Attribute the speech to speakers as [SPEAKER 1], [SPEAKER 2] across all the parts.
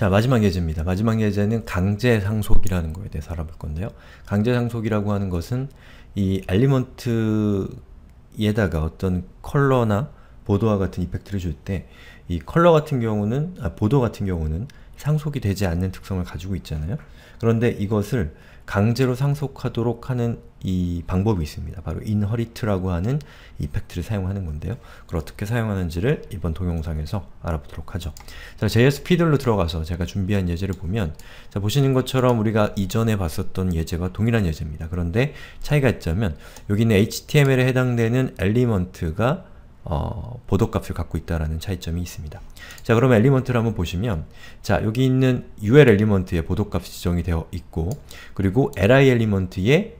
[SPEAKER 1] 자, 마지막 예제입니다. 마지막 예제는 강제 상속이라는 거에 대해서 알아볼 건데요. 강제 상속이라고 하는 것은 이 엘리먼트에다가 어떤 컬러나 보도와 같은 이펙트를 줄 때 이 컬러 같은 경우는 아, 보도 같은 경우는 상속이 되지 않는 특성을 가지고 있잖아요. 그런데 이것을 강제로 상속하도록 하는 이 방법이 있습니다. 바로 inherit라고 하는 이펙트를 사용하는 건데요. 그걸 어떻게 사용하는지를 이번 동영상에서 알아보도록 하죠. 자, JS 피들로 들어가서 제가 준비한 예제를 보면 자, 보시는 것처럼 우리가 이전에 봤었던 예제와 동일한 예제입니다. 그런데 차이가 있자면 여기는 HTML에 해당되는 엘리먼트가 어, 보도값을 갖고 있다라는 차이점이 있습니다. 자, 그러 엘리먼트를 한번 보시면 자, 여기 있는 ul 엘리먼트의 보도값이 지정이 되어 있고 그리고 li 엘리먼트의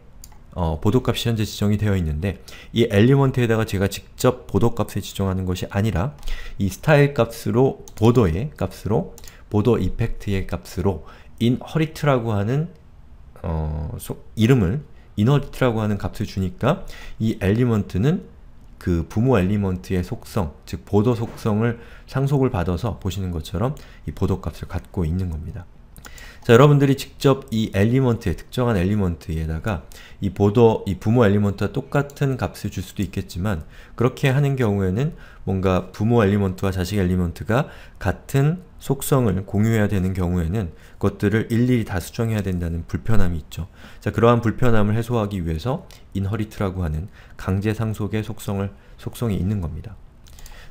[SPEAKER 1] 어, 보도값이 현재 지정이 되어 있는데 이 엘리먼트에다가 제가 직접 보도값을 지정하는 것이 아니라 이 스타일 값으로 보더의 값으로 보더 이펙트의 값으로 인허리트라고 하는 어, 소, 이름을 인허리트라고 하는 값을 주니까 이 엘리먼트는 그 부모 엘리먼트의 속성, 즉 보도 속성을 상속을 받아서 보시는 것처럼 이 보도 값을 갖고 있는 겁니다. 자, 여러분들이 직접 이 엘리먼트에, 특정한 엘리먼트에다가 이 보더, 이 부모 엘리먼트와 똑같은 값을 줄 수도 있겠지만 그렇게 하는 경우에는 뭔가 부모 엘리먼트와 자식 엘리먼트가 같은 속성을 공유해야 되는 경우에는 그것들을 일일이 다 수정해야 된다는 불편함이 있죠. 자, 그러한 불편함을 해소하기 위해서 인허리트라고 하는 강제 상속의 속성을 속성이 있는 겁니다.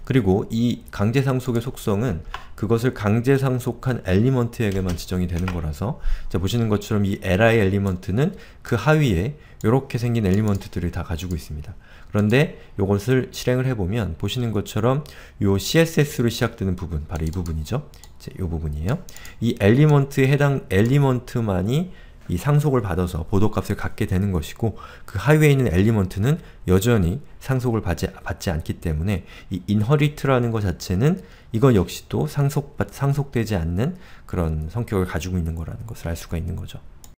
[SPEAKER 1] 그리고 이 강제상속의 속성은 그것을 강제상속한 엘리먼트에게만 지정이 되는 거라서 자 보시는 것처럼 이 li 엘리먼트는 그 하위에 이렇게 생긴 엘리먼트들을 다 가지고 있습니다. 그런데 이것을 실행을 해보면 보시는 것처럼 이 css로 시작되는 부분, 바로 이 부분이죠. 이 부분이에요. 이 엘리먼트에 해당 엘리먼트만이 이 상속을 받아서 보도값을 갖게 되는 것이고 그 하위에 있는 엘리먼트는 여전히 상속을 받지, 받지 않기 때문에 이 inherit라는 것 자체는 이건 역시 또 상속, 상속되지 않는 그런 성격을 가지고 있는 거라는 것을 알 수가 있는 거죠.